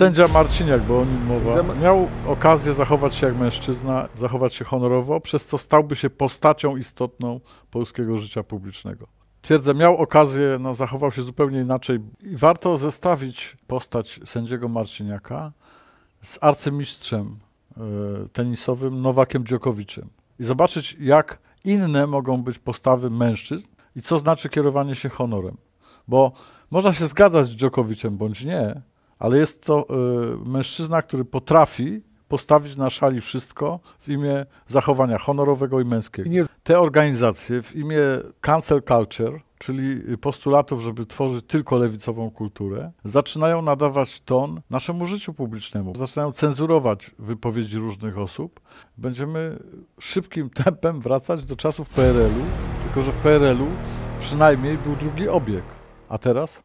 Sędzia Marciniak, bo o nim mowa, miał okazję zachować się jak mężczyzna, zachować się honorowo, przez co stałby się postacią istotną polskiego życia publicznego. Twierdzę, miał okazję, no, zachował się zupełnie inaczej. I warto zestawić postać sędziego Marciniaka z arcymistrzem e, tenisowym Nowakiem Dziokowiczem i zobaczyć, jak inne mogą być postawy mężczyzn i co znaczy kierowanie się honorem. Bo można się zgadzać z Dziokowiczem bądź nie, ale jest to e, mężczyzna, który potrafi postawić na szali wszystko w imię zachowania honorowego i męskiego. Te organizacje w imię cancel culture, czyli postulatów, żeby tworzyć tylko lewicową kulturę, zaczynają nadawać ton naszemu życiu publicznemu. Zaczynają cenzurować wypowiedzi różnych osób. Będziemy szybkim tempem wracać do czasów PRL-u, tylko że w PRL-u przynajmniej był drugi obieg. A teraz?